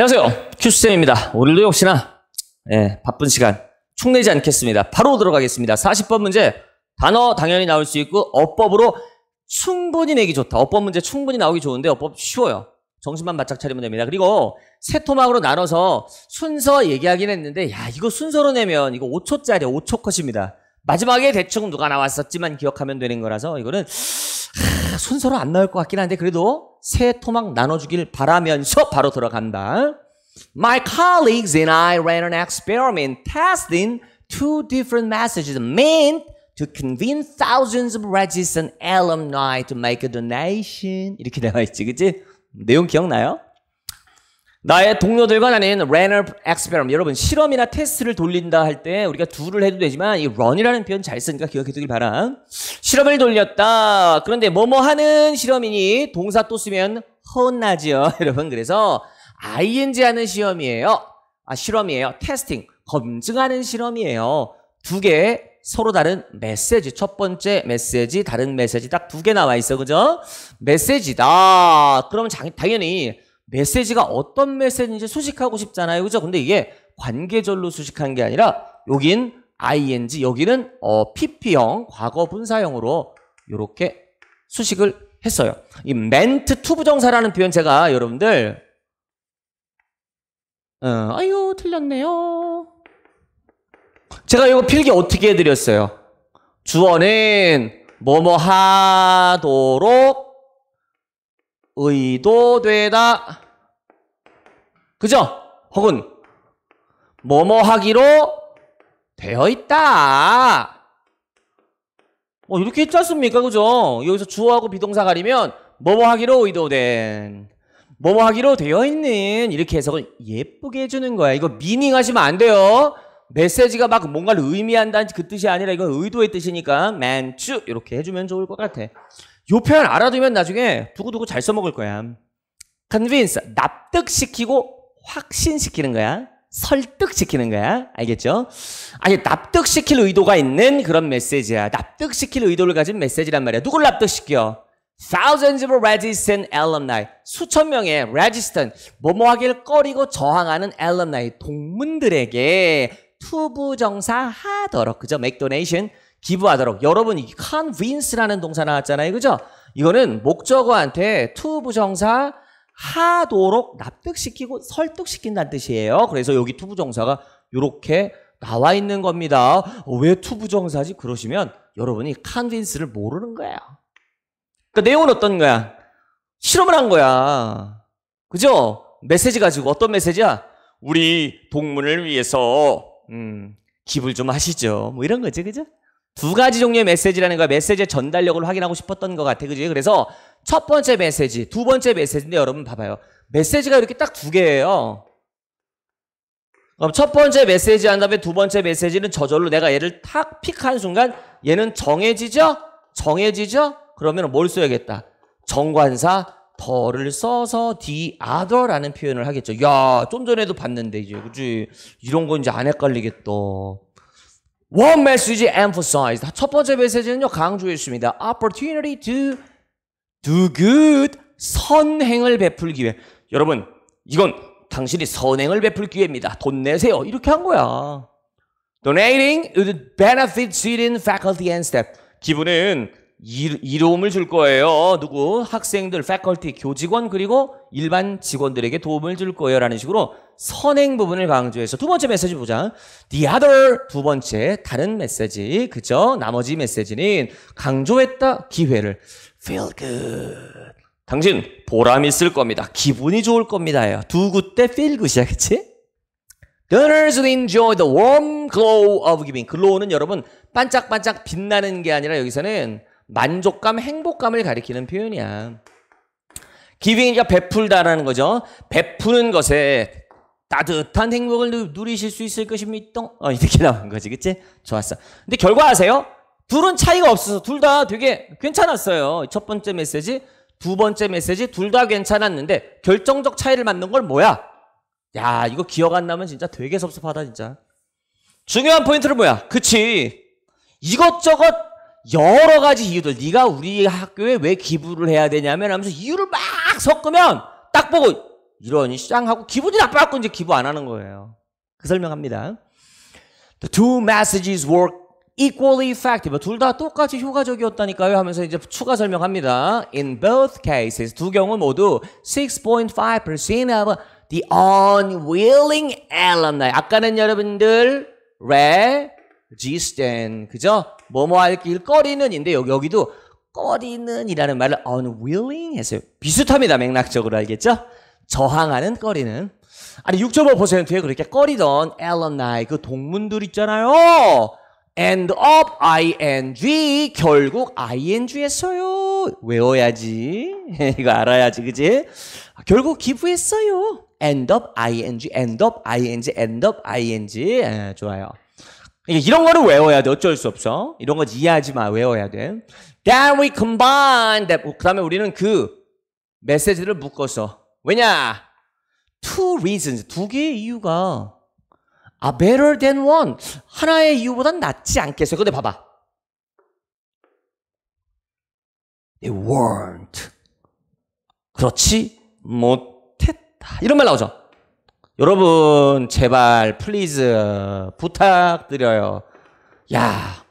안녕하세요. 큐스쌤입니다. 오늘도 역시나 예, 바쁜 시간 축내지 않겠습니다. 바로 들어가겠습니다. 40번 문제 단어 당연히 나올 수 있고 어법으로 충분히 내기 좋다. 어법 문제 충분히 나오기 좋은데 어법 쉬워요. 정신만 바짝 차리면 됩니다. 그리고 세 토막으로 나눠서 순서 얘기하긴 했는데 야 이거 순서로 내면 이거 5초짜리 5초 컷입니다. 마지막에 대충 누가 나왔었지만 기억하면 되는 거라서 이거는 다 순서로 안 나올 것 같긴 한데 그래도 세 토막 나눠주길 바라면서 바로 들어간다. My colleagues and I ran an experiment testing two different messages meant to convince thousands of registered alumni to make a donation. 이렇게 나와 있지, 그치? 내용 기억나요? 나의 동료들과 나는 랜을 엑스페럼 여러분 실험이나 테스트를 돌린다 할 때 우리가 둘을 해도 되지만 이 런이라는 표현 잘 쓰니까 기억해 두길 바라. 실험을 돌렸다. 그런데 뭐뭐 하는 실험이니 동사 또 쓰면 혼나지요. 여러분 그래서 ing 하는 시험이에요. 아 실험이에요. 테스팅 검증하는 실험이에요. 두 개 서로 다른 메시지 첫 번째 메시지 다른 메시지 딱 두 개 나와 있어 그죠? 메시지다. 그러면 당연히 메시지가 어떤 메시지인지 수식하고 싶잖아요. 그죠? 근데 이게 관계절로 수식한 게 아니라 여긴 ing, 여기는 어, pp형, 과거 분사형으로 이렇게 수식을 했어요. 이 meant to 부정사라는 표현 제가 여러분들 어, 아유 틀렸네요. 제가 이거 필기 어떻게 해드렸어요? 주어는 뭐뭐 하도록 의도되다. 그죠? 혹은 뭐뭐 하기로 되어 있다. 뭐 이렇게 했지 않습니까? 그죠? 여기서 주어하고 비동사 가리면 뭐뭐 하기로 의도된 뭐뭐 하기로 되어 있는 이렇게 해석을 예쁘게 해주는 거야. 이거 미닝 하시면 안 돼요. 메시지가 막 뭔가를 의미한다는 그 뜻이 아니라 이건 의도의 뜻이니까 m e a n to 이렇게 해주면 좋을 것 같아. 요 표현 알아두면 나중에 두고두고 잘 써먹을 거야. convince, 납득시키고 확신시키는 거야. 설득시키는 거야. 알겠죠? 아니, 납득시킬 의도가 있는 그런 메시지야. 납득시킬 의도를 가진 메시지란 말이야. 누굴 납득시켜? Thousands of resistant alumni. 수천 명의 resistant, 뭐뭐 하길 꺼리고 저항하는 alumni, 동문들에게 투부정사하도록, 그죠? make donation. 기부하도록. 여러분, convince라는 동사 나왔잖아요. 그죠? 이거는 목적어한테 to 부정사 하도록 납득시키고 설득시킨다는 뜻이에요. 그래서 여기 to 부정사가 이렇게 나와 있는 겁니다. 어, 왜 to 부정사지? 그러시면 여러분이 convince를 모르는 거예요. 그 그러니까 내용은 어떤 거야? 실험을 한 거야. 그죠? 메시지 가지고 어떤 메시지야? 우리 동문을 위해서 음, 기부를 좀 하시죠. 뭐 이런 거지, 그죠? 두 가지 종류의 메시지라는 거야. 메시지의 전달력을 확인하고 싶었던 것 같아. 그지? 그래서 첫 번째 메시지, 두 번째 메시지인데 여러분 봐봐요. 메시지가 이렇게 딱 두 개예요. 그럼 첫 번째 메시지 한 다음에 두 번째 메시지는 저절로 내가 얘를 탁 픽한 순간 얘는 정해지죠? 정해지죠? 그러면 뭘 써야겠다? 정관사 더를 써서 the other라는 표현을 하겠죠. 야, 좀 전에도 봤는데 이제 그지? 이런 건 이제 안 헷갈리겠다. One message emphasized. 첫 번째 메시지는요, 강조했습니다. Opportunity to do good. 선행을 베풀 기회. 여러분, 이건 당신이 선행을 베풀 기회입니다. 돈 내세요. 이렇게 한 거야. Donating would benefit student, faculty, and staff. 기부는 이로움을 줄 거예요. 누구? 학생들, 패컬티, 교직원 그리고 일반 직원들에게 도움을 줄 거예요. 라는 식으로 선행 부분을 강조해서 두 번째 메시지 보자. The other 두 번째 다른 메시지. 그죠? 나머지 메시지는 강조했다 기회를 feel good. 당신 보람 있을 겁니다. 기분이 좋을 겁니다두 구때 feel good이야. 그치? Donors enjoy the warm glow of giving. 글로우는 그 여러분 반짝반짝 빛나는 게 아니라 여기서는 만족감, 행복감을 가리키는 표현이야. giving이니까 베풀다라는 거죠. 베푸는 것에 따뜻한 행복을 누리실 수 있을 것입니다. 어, 이렇게 나온 거지, 그치? 좋았어. 근데 결과 아세요? 둘은 차이가 없어서 둘 다 되게 괜찮았어요. 첫 번째 메시지, 두 번째 메시지 둘 다 괜찮았는데 결정적 차이를 맞는 걸 뭐야? 야, 이거 기억 안 나면 진짜 되게 섭섭하다, 진짜. 중요한 포인트를 뭐야? 그치. 이것저것 여러 가지 이유들 네가 우리 학교에 왜 기부를 해야 되냐면 하면서 이유를 막 섞으면 딱 보고 이러니 시장하고 기분이 나빠갖고 이제 기부 안 하는 거예요. 그 설명합니다. The two messages work equally effective. 둘 다 똑같이 효과적이었다니까요 하면서 이제 추가 설명합니다. In both cases, 두 경우 모두 6.5% of the unwilling alumni. 아까는 여러분들 resistant, 그죠? 뭐뭐 뭐 할 길거리는 인데 여기, 여기도 꺼리는 이라는 말을 unwilling 했어요. 비슷합니다. 맥락적으로 알겠죠? 저항하는 꺼리는. 아니 6.5%에 그렇게 꺼리던 alumni 그 동문들 있잖아요. end up ing 결국 ing 했어요. 외워야지. 이거 알아야지. 그지? 결국 기부했어요. end up ing end up ing end up ing 에, 예, 좋아요. 그러니까 이런 거를 외워야 돼. 어쩔 수 없어. 이런 거 이해하지 마. 외워야 돼. Then we combine that. 그 다음에 우리는 그 메시지를 묶어서. 왜냐? Two reasons. 두 개의 이유가 아 better than one. 하나의 이유보단 낫지 않겠어. 근데 봐봐. They weren't. 그렇지 못했다. 이런 말 나오죠. 여러분 제발 플리즈 어, 부탁드려요. 야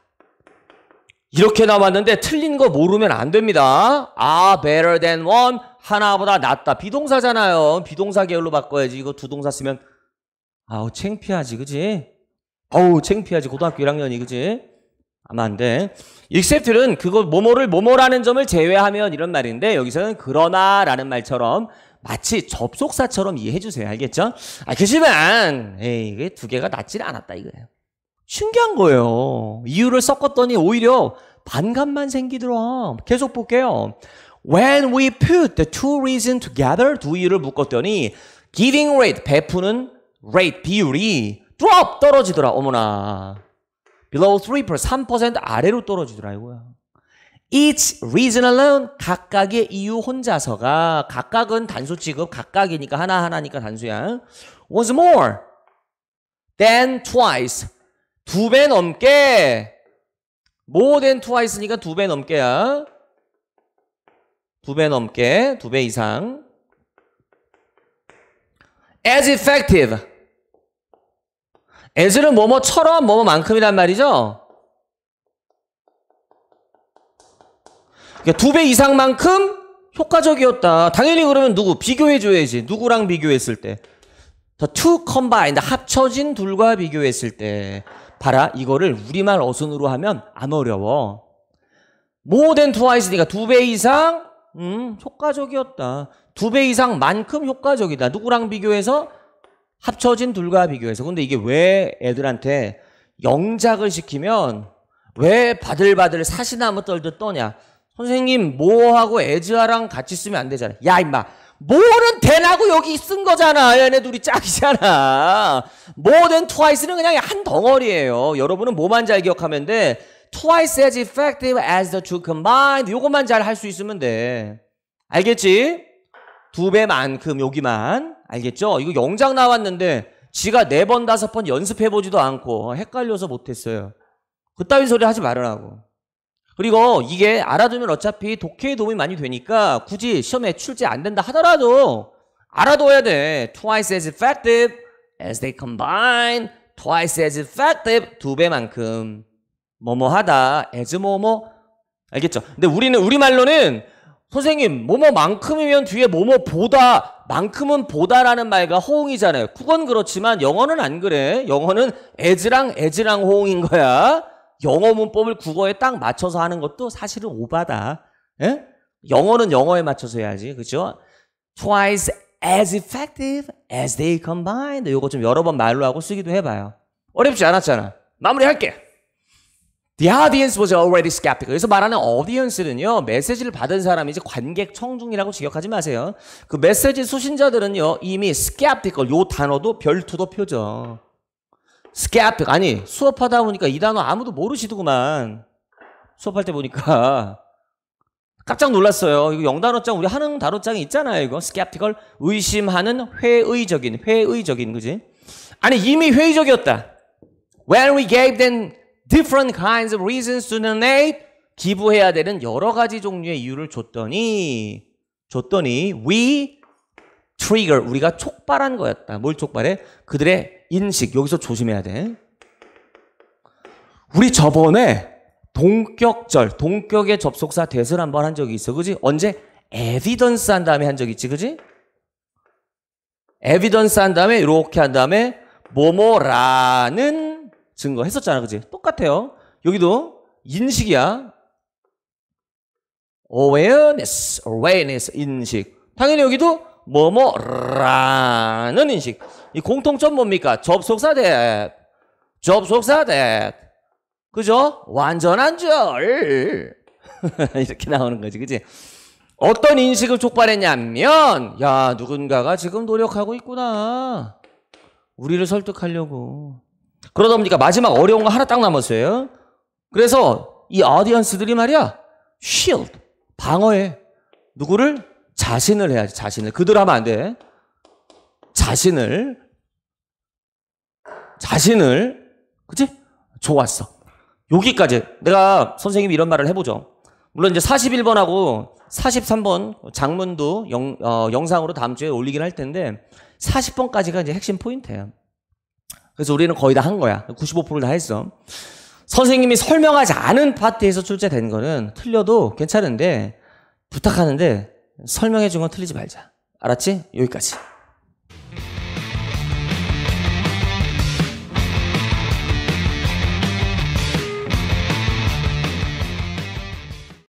이렇게 나왔는데 틀린 거 모르면 안 됩니다. 아 better than one 하나보다 낫다. 비동사잖아요. 비동사 계열로 바꿔야지. 이거 두 동사 쓰면 아우 챙피하지 그지? 아우 챙피하지 고등학교 1학년이 그지? 아마 안 돼. except는 그거 뭐뭐를 뭐뭐라는 점을 제외하면 이런 말인데 여기서는 그러나라는 말처럼 마치 접속사처럼 이해해 주세요. 알겠죠? 아, 그지만 렇 에이, 이게 두 개가 낫질 않았다 이거예요. 신기한 거예요. 이유를 섞었더니 오히려 반감만 생기더라. 계속 볼게요. When we put the two reasons together, 두 이유를 묶었더니 giving rate, 베푸는 rate, 비율이 drop, 떨어지더라. 어머나. below 3%, 3% 아래로 떨어지더라 이거야. each reason alone 각각의 이유 혼자서가 각각은 단수 취급 각각이니까 하나 하나니까 단수야. was more than twice 두 배 넘게 more than twice니까 두 배 넘게야. 두 배 넘게 두 배 이상 as effective as는 뭐뭐처럼 뭐뭐만큼이란 말이죠. 그러니까 두 배 이상만큼 효과적이었다. 당연히 그러면 누구? 비교해줘야지. 누구랑 비교했을 때? 더 two c o 합쳐진 둘과 비교했을 때. 봐라, 이거를 우리말 어순으로 하면 안 어려워. m 든투 e 이스니까두 배 이상, 음, 효과적이었다. 두 배 이상만큼 효과적이다. 누구랑 비교해서? 합쳐진 둘과 비교해서. 근데 이게 왜 애들한테 영작을 시키면 왜 바들바들 사시나무 떨듯 떠냐? 선생님 모하고 에즈아랑 같이 쓰면 안 되잖아. 야 임마 모는 대나고 여기 쓴 거잖아. 얘네 둘이 짝이잖아. 모든 트와이스는 그냥 한 덩어리예요. 여러분은 뭐만 잘 기억하면 돼. Twice as effective as the two combined. 요것만 잘 할 수 있으면 돼. 알겠지? 두 배만큼 여기만 알겠죠? 이거 영장 나왔는데 지가 네 번 다섯 번 연습해보지도 않고 헷갈려서 못했어요. 그따위 소리 하지 말으라고. 그리고 이게 알아두면 어차피 독해에 도움이 많이 되니까 굳이 시험에 출제 안 된다 하더라도 알아둬야 돼. Twice as effective as they combine. Twice as effective 두 배만큼 뭐뭐하다. as 뭐뭐 알겠죠? 근데 우리는 우리말로는 선생님 뭐뭐만큼이면 뒤에 뭐뭐보다 만큼은 보다라는 말과 호응이잖아요. 그건 그렇지만 영어는 안 그래. 영어는 as랑 as랑 호응인 거야. 영어 문법을 국어에 딱 맞춰서 하는 것도 사실은 오바다. 예? 영어는 영어에 맞춰서 해야지. 그죠? Twice as effective as they combined. 요거 좀 여러 번 말로 하고 쓰기도 해봐요. 어렵지 않았잖아. 마무리할게. The audience was already skeptical. 여기서 말하는 audience는요, 메시지를 받은 사람이 이제 관객 청중이라고 지적하지 마세요. 그 메시지 수신자들은요, 이미 skeptical, 요 단어도 별투도 표죠. 스캐트 아니 수업하다 보니까 이 단어 아무도 모르시더구만 수업할 때 보니까 깜짝 놀랐어요 이거 영단어장 우리 하는 단어장이 있잖아요 이거 스캐티을 의심하는 회의적인 회의적인 그지 아니 이미 회의적이었다 when we gave them different kinds of reasons to donate 기부해야 되는 여러 가지 종류의 이유를 줬더니 줬더니 we t r i 우리가 촉발한 거였다. 뭘 촉발해? 그들의 인식. 여기서 조심해야 돼. 우리 저번에 동격절, 동격의 접속사 대설 한 번 한 적이 있어. 그지? 언제? 에비던스 한 다음에 한 적 있지. 그지? 에비던스 한 다음에 이렇게 한 다음에 뭐뭐라는 증거 했었잖아. 그지? 똑같아요. 여기도 인식이야. awareness, awareness 인식. 당연히 여기도 뭐뭐라는 인식. 이 공통점 뭡니까? 접속사 대 접속사 대 그죠? 완전한 절 이렇게 나오는 거지, 그지? 어떤 인식을 촉발했냐면, 야 누군가가 지금 노력하고 있구나. 우리를 설득하려고. 그러다 보니까 마지막 어려운 거 하나 딱 남았어요. 그래서 이 아디언스들이 말이야, s h i 방어해. 누구를 자신을 해야지, 자신을. 그대로 하면 안 돼. 자신을. 자신을. 그치? 좋았어. 여기까지. 내가 선생님이 이런 말을 해보죠. 물론 이제 41번하고 43번 장문도 영, 어, 영상으로 다음 주에 올리긴 할 텐데 40번까지가 이제 핵심 포인트예요. 그래서 우리는 거의 다 한 거야. 95%를 다 했어. 선생님이 설명하지 않은 파트에서 출제된 거는 틀려도 괜찮은데 부탁하는데 설명해 준 건 틀리지 말자. 알았지? 여기까지.